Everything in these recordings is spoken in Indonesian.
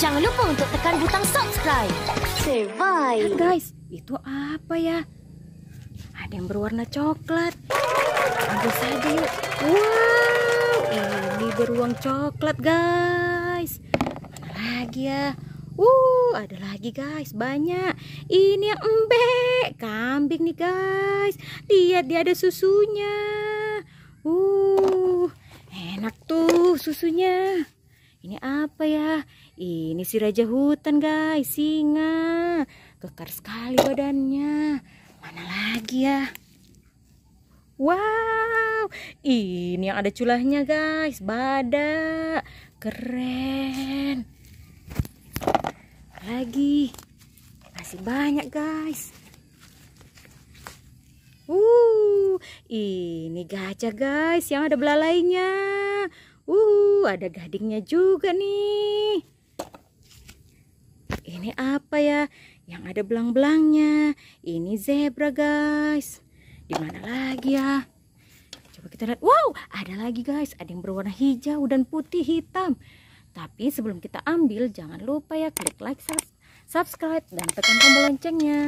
Jangan lupa untuk tekan butang subscribe. Sebaik. Lihat guys, itu apa ya? Ada yang berwarna coklat. Ambil saja yuk. Wow, ini beruang coklat guys. Mana lagi ya? Uh, ada lagi guys, banyak. Ini yang embek, kambing nih guys. Lihat dia ada susunya. Uh, enak tuh susunya. Ini apa ya? Ini si raja hutan guys, singa. Kekar sekali badannya. Mana lagi ya? Wow, ini yang ada culahnya guys, badak. Keren. Lagi. Masih banyak guys. Uh, ini gajah guys yang ada belalainya. Wuh, ada gadingnya juga nih. Ini apa ya? Yang ada belang-belangnya. Ini zebra, guys. Di mana lagi ya? Coba kita lihat. Wow, ada lagi, guys. Ada yang berwarna hijau dan putih hitam. Tapi sebelum kita ambil, jangan lupa ya klik like, subscribe, dan tekan tombol loncengnya.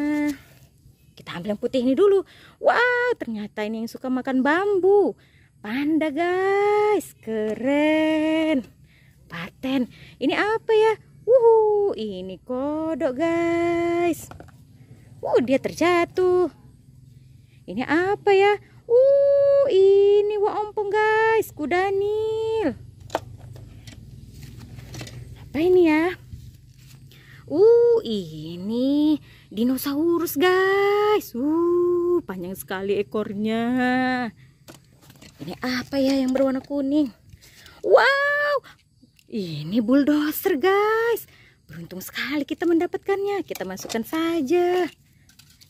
Kita ambil yang putih ini dulu. Wow, ternyata ini yang suka makan bambu panda guys keren paten ini apa ya Wuhu, ini kodok guys Wuh, dia terjatuh ini apa ya uh ini ompong guys kuda nil apa ini ya uh ini dinosaurus guys uh panjang sekali ekornya ini apa ya yang berwarna kuning? Wow, ini bulldozer guys. Beruntung sekali kita mendapatkannya. Kita masukkan saja.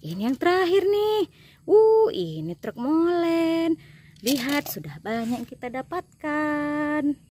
Ini yang terakhir nih. Uh, ini truk molen. Lihat, sudah banyak yang kita dapatkan.